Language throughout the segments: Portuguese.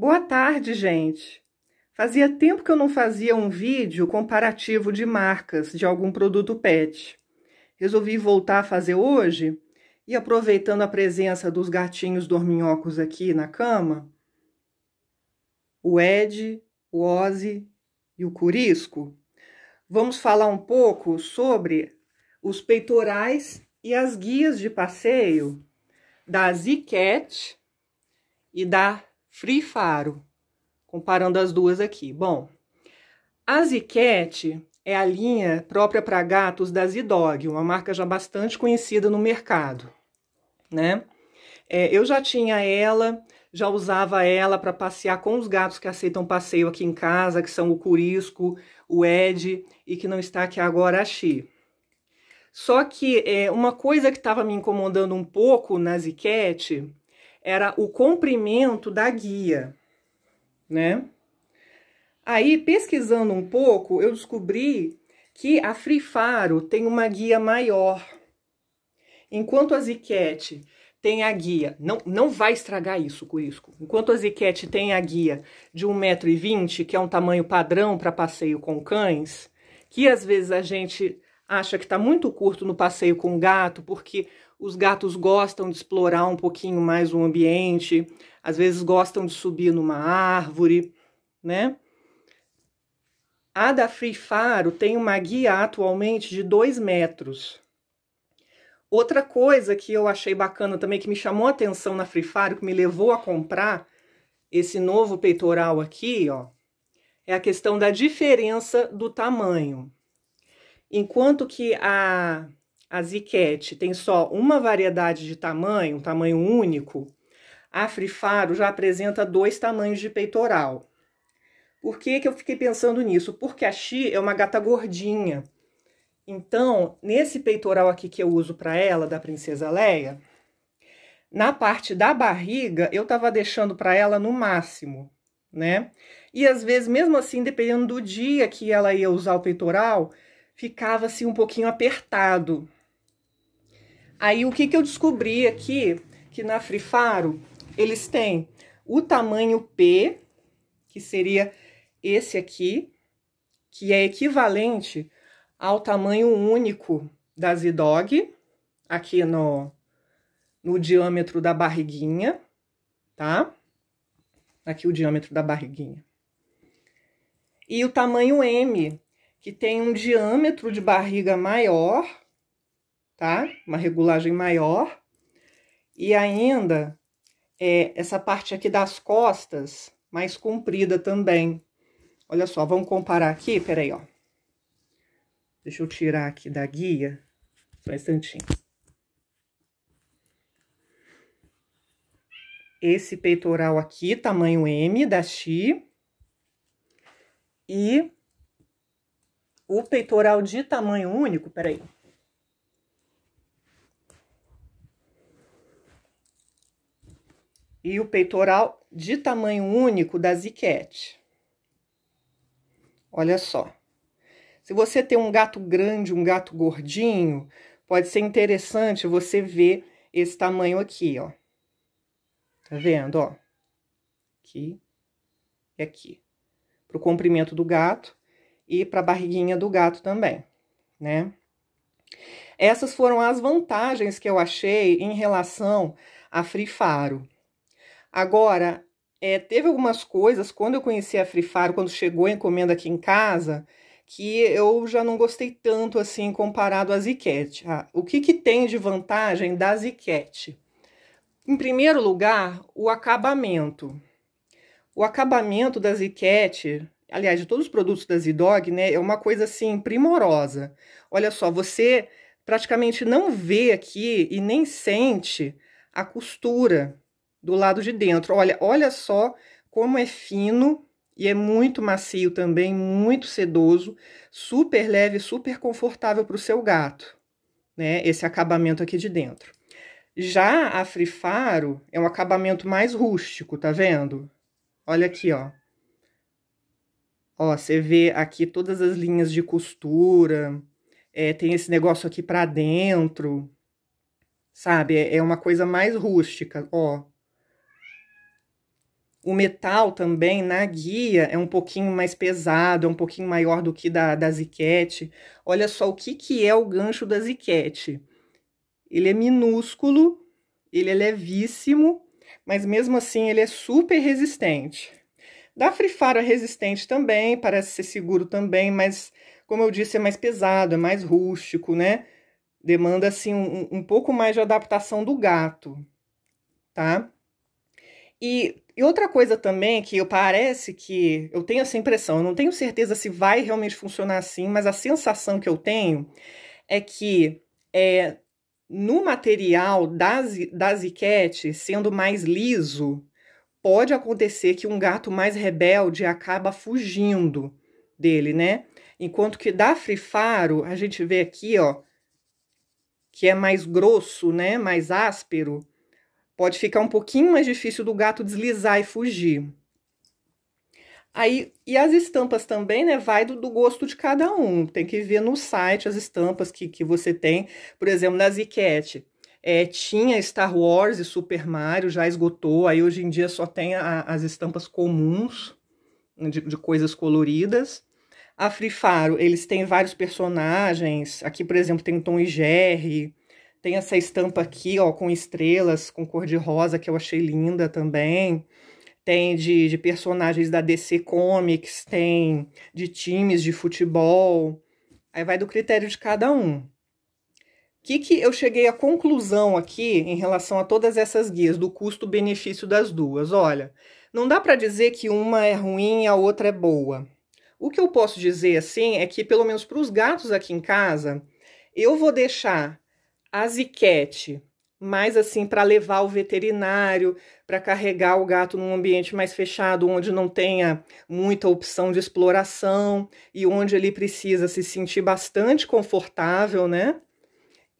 Boa tarde, gente! Fazia tempo que eu não fazia um vídeo comparativo de marcas de algum produto pet. Resolvi voltar a fazer hoje e aproveitando a presença dos gatinhos dorminhocos aqui na cama, o Ed, o Ozzy e o Curisco, vamos falar um pouco sobre os peitorais e as guias de passeio da Zicat e da Free Faro, comparando as duas aqui. Bom, a Ziquete é a linha própria para gatos da Zidog, uma marca já bastante conhecida no mercado, né? É, eu já tinha ela, já usava ela para passear com os gatos que aceitam passeio aqui em casa, que são o Curisco, o Ed e que não está aqui agora a Xi. Só que é, uma coisa que estava me incomodando um pouco na Ziquete era o comprimento da guia, né? Aí, pesquisando um pouco, eu descobri que a Free Faro tem uma guia maior, enquanto a Ziquete tem a guia, não, não vai estragar isso, Curisco. Enquanto a Ziquete tem a guia de 1,20m, que é um tamanho padrão para passeio com cães, que às vezes a gente acha que está muito curto no passeio com gato, porque os gatos gostam de explorar um pouquinho mais o ambiente, às vezes gostam de subir numa árvore, né? A da Free Faro tem uma guia atualmente de 2 metros. Outra coisa que eu achei bacana também, que me chamou a atenção na Free Faro, que me levou a comprar esse novo peitoral aqui, ó, é a questão da diferença do tamanho. Enquanto que a a Ziquete tem só uma variedade de tamanho, um tamanho único, a Frifaro já apresenta dois tamanhos de peitoral. Por que, que eu fiquei pensando nisso? Porque a Xi é uma gata gordinha. Então, nesse peitoral aqui que eu uso para ela, da Princesa Leia, na parte da barriga, eu tava deixando para ela no máximo, né? E às vezes, mesmo assim, dependendo do dia que ela ia usar o peitoral, ficava assim um pouquinho apertado. Aí o que, que eu descobri aqui? Que na Frifaro eles têm o tamanho P, que seria esse aqui, que é equivalente ao tamanho único da Z-Dog, aqui no, no diâmetro da barriguinha, tá? Aqui o diâmetro da barriguinha. E o tamanho M, que tem um diâmetro de barriga maior tá? Uma regulagem maior. E ainda é, essa parte aqui das costas, mais comprida também. Olha só, vamos comparar aqui, peraí, ó. Deixa eu tirar aqui da guia, só um instantinho. Esse peitoral aqui, tamanho M, da Xi. E o peitoral de tamanho único, peraí, e o peitoral de tamanho único da Ziquete. Olha só. Se você tem um gato grande, um gato gordinho, pode ser interessante você ver esse tamanho aqui, ó. Tá vendo, ó? Aqui e aqui. Pro comprimento do gato e pra barriguinha do gato também, né? Essas foram as vantagens que eu achei em relação a Free Faro. Agora, é, teve algumas coisas, quando eu conheci a Free Fire, quando chegou a encomenda aqui em casa, que eu já não gostei tanto assim comparado à Ziquete. Ah, o que, que tem de vantagem da Ziquete? Em primeiro lugar, o acabamento. O acabamento da Ziquete, aliás, de todos os produtos da Zidog, né, é uma coisa assim primorosa. Olha só, você praticamente não vê aqui e nem sente a costura do lado de dentro. Olha, olha só como é fino e é muito macio também, muito sedoso, super leve, super confortável para o seu gato, né? Esse acabamento aqui de dentro. Já a Frifaro é um acabamento mais rústico, tá vendo? Olha aqui, ó. Ó, você vê aqui todas as linhas de costura, é, tem esse negócio aqui para dentro, sabe? É, é uma coisa mais rústica, ó. O metal também na guia é um pouquinho mais pesado, é um pouquinho maior do que da, da Ziquete. Olha só o que, que é o gancho da Ziquete. Ele é minúsculo, ele é levíssimo, mas mesmo assim ele é super resistente. Da Free Fire é resistente também, parece ser seguro também, mas como eu disse, é mais pesado, é mais rústico, né? Demanda assim um, um pouco mais de adaptação do gato, tá? E e outra coisa também que eu parece que eu tenho essa impressão, eu não tenho certeza se vai realmente funcionar assim, mas a sensação que eu tenho é que é, no material das, das Iquete, sendo mais liso, pode acontecer que um gato mais rebelde acaba fugindo dele, né? Enquanto que da Frifaro, a gente vê aqui, ó, que é mais grosso, né? Mais áspero Pode ficar um pouquinho mais difícil do gato deslizar e fugir. Aí, e as estampas também, né? Vai do, do, gosto de cada um. Tem que ver no site as estampas que, que você tem. Por exemplo, na Zicat. É, tinha Star Wars e Super Mario, já esgotou. Aí hoje em dia só tem a, as estampas comuns de, de coisas coloridas. A Free Faro, eles têm vários personagens. Aqui, por exemplo, tem o Tom e Jerry. Tem essa estampa aqui, ó, com estrelas, com cor de rosa, que eu achei linda também. Tem de, de personagens da DC Comics, tem de times de futebol. Aí vai do critério de cada um. O que, que eu cheguei à conclusão aqui em relação a todas essas guias, do custo-benefício das duas? Olha, não dá para dizer que uma é ruim e a outra é boa. O que eu posso dizer assim é que, pelo menos para os gatos aqui em casa, eu vou deixar a Ziquete, mais assim para levar o veterinário, para carregar o gato num ambiente mais fechado, onde não tenha muita opção de exploração e onde ele precisa se sentir bastante confortável, né?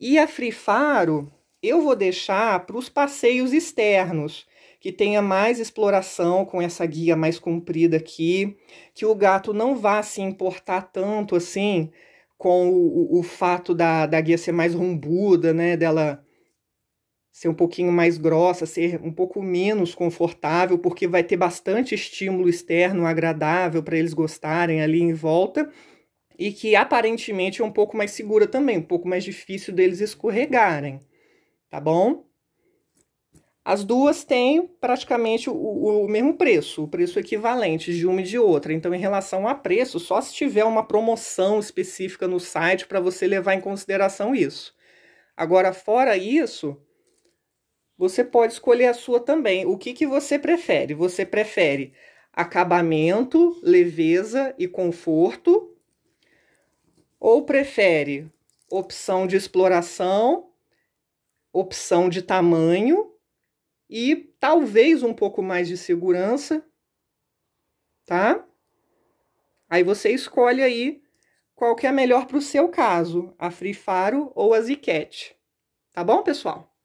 E a Frifaro, eu vou deixar para os passeios externos, que tenha mais exploração com essa guia mais comprida aqui, que o gato não vá se importar tanto assim com o, o fato da, da guia ser mais rombuda, né? Dela ser um pouquinho mais grossa, ser um pouco menos confortável, porque vai ter bastante estímulo externo agradável para eles gostarem ali em volta, e que aparentemente é um pouco mais segura também, um pouco mais difícil deles escorregarem, tá bom? As duas têm praticamente o, o, mesmo preço, o preço equivalente de uma e de outra. Então, em relação a preço, só se tiver uma promoção específica no site para você levar em consideração isso. Agora, fora isso, você pode escolher a sua também. O que, que você prefere? Você prefere acabamento, leveza e conforto? Ou prefere opção de exploração, opção de tamanho e talvez um pouco mais de segurança, tá? Aí você escolhe aí qual que é melhor para o seu caso, a Free Faro ou a Ziquete. Tá bom, pessoal?